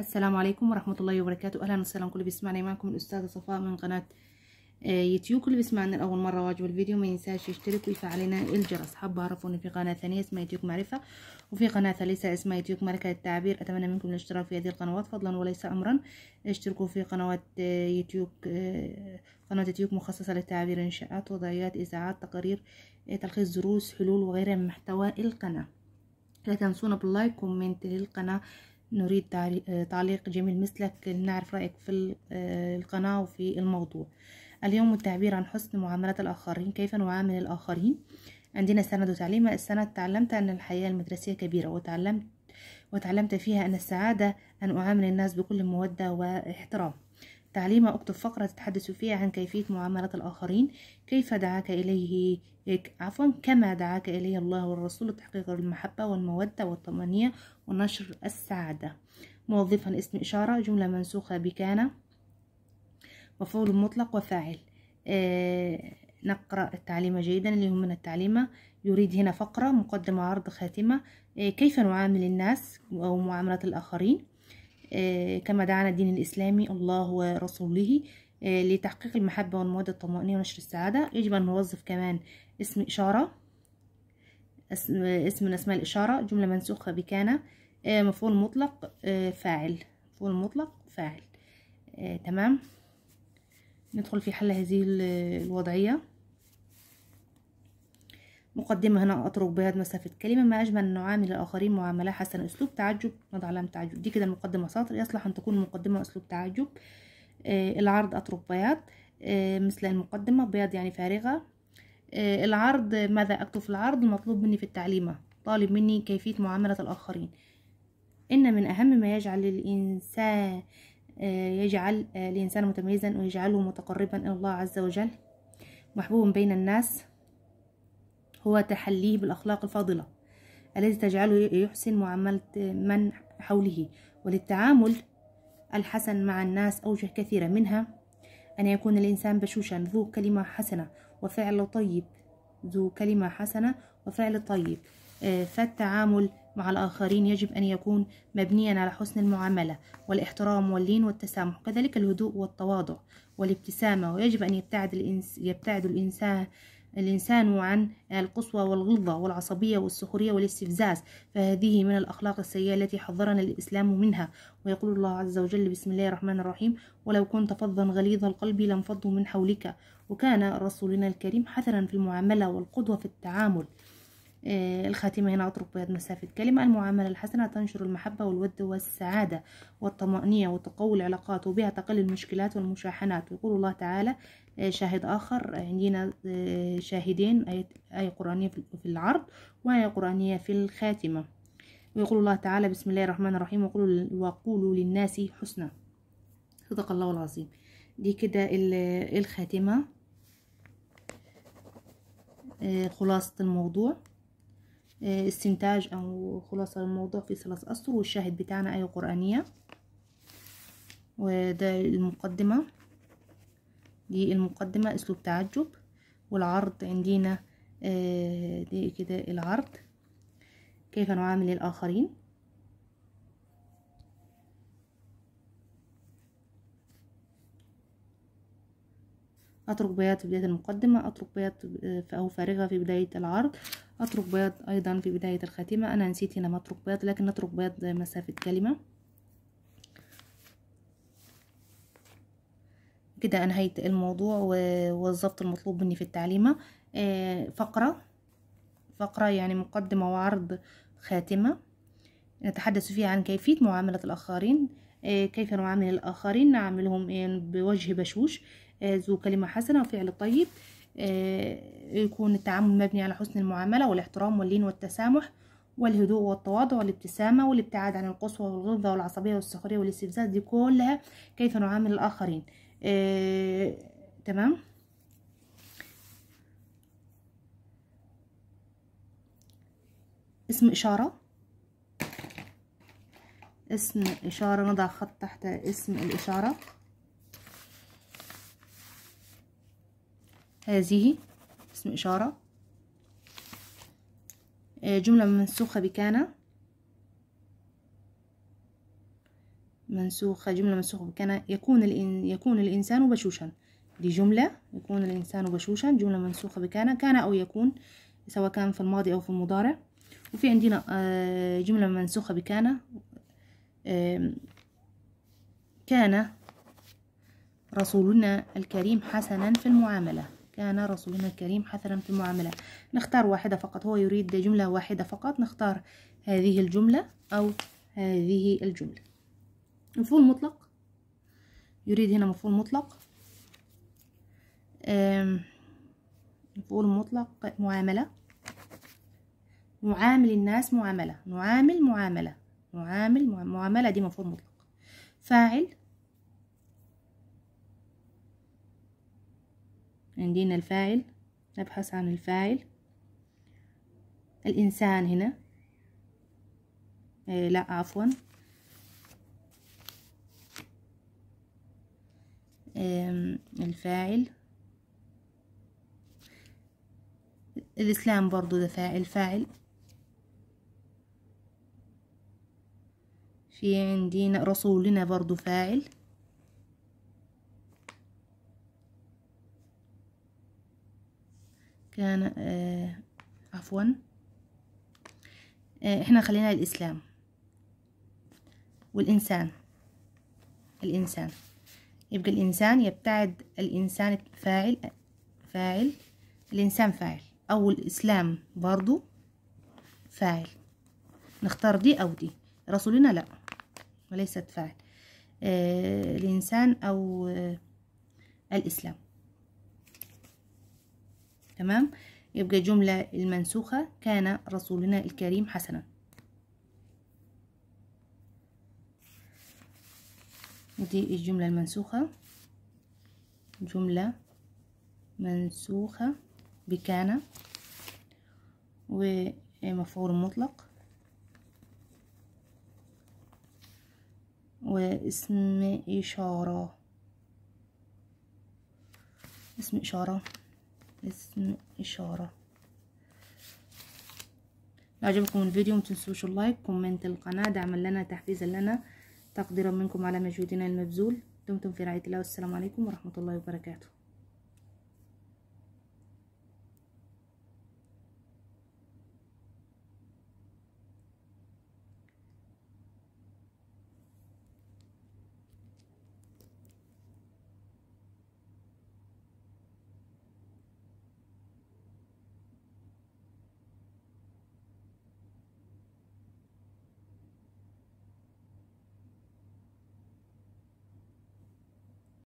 السلام عليكم ورحمة الله وبركاته أهلا وسهلا كل بيسمعني معكم الأستاذة صفاء من قناة آه، يوتيوب كل بيسمعنا لأول مرة واجب الفيديو ما ينساش يشترك ويفعل لنا الجرس حابة أعرفوني في قناة ثانية اسمها يوتيوب معرفة وفي قناة ثالثة اسمها يوتيوب ملكة التعبير أتمنى منكم الاشتراك في هذه القنوات فضلا وليس أمرا اشتركوا في قنوات آه، يوتيوب آه، قناة يوتيوب مخصصة للتعبير إنشاءات وضعيات إذاعات تقارير تلخيص دروس حلول وغيرها من محتوى القناة لا تنسونا باللايك كومنت للقناة نريد آه، تعليق جميل مثلك لنعرف رأيك في آه، القناة وفي الموضوع اليوم التعبير عن حسن معاملة الآخرين كيف نعامل الآخرين عندنا سند وتعليم السند تعلمت أن الحياة المدرسية كبيرة وتعلمت وتعلمت فيها أن السعادة أن أعامل الناس بكل مودة واحترام تعليم أكتب فقرة تتحدث فيها عن كيفية معاملة الآخرين كيف دعاك إليه عفوا كما دعاك إليه الله والرسول لتحقيق المحبة والمودة والطمانية ونشر السعادة موظفا اسم إشارة جملة منسوخة بكان مفعول مطلق وفاعل آه نقرأ التعليم جيدا اللي هو من التعليم يريد هنا فقرة مقدمة عرض خاتمة آه كيف نعامل الناس أو معاملة الآخرين آه، كما دعانا الدين الإسلامي الله ورسوله آه، لتحقيق المحبة والمودة الطمأنينة ونشر السعادة يجب أن نوظف كمان اسم إشارة اسم من أسماء الإشارة جملة منسوخة بكان آه، مفعول مطلق فاعل مفعول مطلق فاعل تمام ندخل في حل هذه الوضعية مقدمة هنا أترك بياض مسافة كلمة ما أجمل أن نعامل الآخرين معاملة حسنة أسلوب تعجب نضع علامة تعجب دي كده المقدمة سطر يصلح أن تكون المقدمة أسلوب تعجب آه العرض أترك بياض آه مثل المقدمة بياض يعني فارغة آه العرض ماذا أكتب في العرض المطلوب مني في التعليمة طالب مني كيفية معاملة الآخرين إن من أهم ما يجعل الإنسان آه، يجعل آه، الإنسان متميزا ويجعله متقربا إلى الله عز وجل محبوبا بين الناس هو تحليه بالأخلاق الفاضلة الذي تجعله يحسن معاملة من حوله وللتعامل الحسن مع الناس أوجه كثيرة منها أن يكون الإنسان بشوشا ذو كلمة حسنة وفعل طيب ذو كلمة حسنة وفعل طيب آه، فالتعامل مع الآخرين يجب أن يكون مبنيا على حسن المعاملة والاحترام واللين والتسامح كذلك الهدوء والتواضع والابتسامة ويجب أن يبتعد, الإنس يبتعد الإنسان الإنسان عن القسوة والغلظة والعصبية والسخرية والاستفزاز فهذه من الأخلاق السيئة التي حذرنا الإسلام منها ويقول الله عز وجل بسم الله الرحمن الرحيم ولو كنت فظا غليظ القلب لانفضوا من حولك وكان رسولنا الكريم حذرا في المعاملة والقدوة في التعامل آه، الخاتمة هنا أطرق بياض مسافة كلمة المعاملة الحسنة تنشر المحبة والود والسعادة والطمأنينة وتقوي العلاقات وبها تقل المشكلات والمشاحنات ويقول الله تعالى آه، شاهد آخر آه، عندنا شاهدين آية, آية قرآنية في العرض وآية قرآنية في الخاتمة ويقول الله تعالى بسم الله الرحمن الرحيم وقولوا, وقولوا للناس حسنا صدق الله العظيم دي كده الخاتمة خلاصة الموضوع استنتاج أو خلاصة الموضوع في ثلاث أسطر والشاهد بتاعنا آية قرآنية وده المقدمة دي المقدمة أسلوب تعجب والعرض عندنا آه، دي كده العرض كيف نعامل الآخرين أترك بياض في بداية المقدمة أترك بياض أو فارغة في بداية العرض أترك بياض أيضا في بداية الخاتمة أنا نسيت هنا ما أترك بياض لكن أترك بياض مسافة كلمة كده أنهيت الموضوع والظبط المطلوب مني في التعليمة آه، فقرة فقرة يعني مقدمة وعرض خاتمة نتحدث فيها عن كيفية معاملة الآخرين آه، كيف نعامل الآخرين نعاملهم آه، بوجه بشوش ذو كلمة حسنة وفعل طيب آه، يكون التعامل مبني على حسن المعاملة والاحترام واللين والتسامح والهدوء والتواضع والابتسامة والابتعاد عن القسوة والغلظة والعصبية والسخرية والاستفزاز دي كلها كيف نعامل الآخرين آه، تمام اسم إشارة اسم إشارة نضع خط تحت اسم الإشارة هذه اسم إشارة آه، جملة منسوخة بكان منسوخة جملة منسوخة بكان يكون الإن يكون الإنسان بشوشا دي جملة يكون الإنسان بشوشا جملة منسوخة بكان كان أو يكون سواء كان في الماضي أو في المضارع وفي عندنا آه، جملة منسوخة بكان كان رسولنا الكريم حسنا في المعاملة كان رسولنا الكريم حسنا في المعاملة نختار واحدة فقط هو يريد جملة واحدة فقط نختار هذه الجملة أو هذه الجملة مفهوم مطلق يريد هنا مفهوم مطلق مفهوم مطلق معاملة نعامل الناس معاملة نعامل معاملة نعامل معاملة دي مفهوم مطلق فاعل عندنا الفاعل نبحث عن الفاعل الإنسان هنا إيه لا عفوا الفاعل الإسلام برضو ده فاعل فاعل في عندنا رسولنا برضو فاعل كان آه عفوا آه احنا خلينا الإسلام والإنسان الإنسان يبقى الإنسان يبتعد الإنسان فاعل فاعل الإنسان فاعل أو الإسلام برضو فاعل نختار دي أو دي رسولنا لا وليست فاعل آه الإنسان أو آه الإسلام تمام يبقى جملة المنسوخة كان رسولنا الكريم حسنا ودي الجملة المنسوخة جملة منسوخة بكان ومفعول مطلق واسم إشارة اسم إشارة اسم إشارة لو عجبكم الفيديو متنسوش اللايك كومنت القناة دعما لنا تحفيزا لنا تقديرا منكم على مجهودنا المبذول دمتم في رعاية الله والسلام عليكم ورحمة الله وبركاته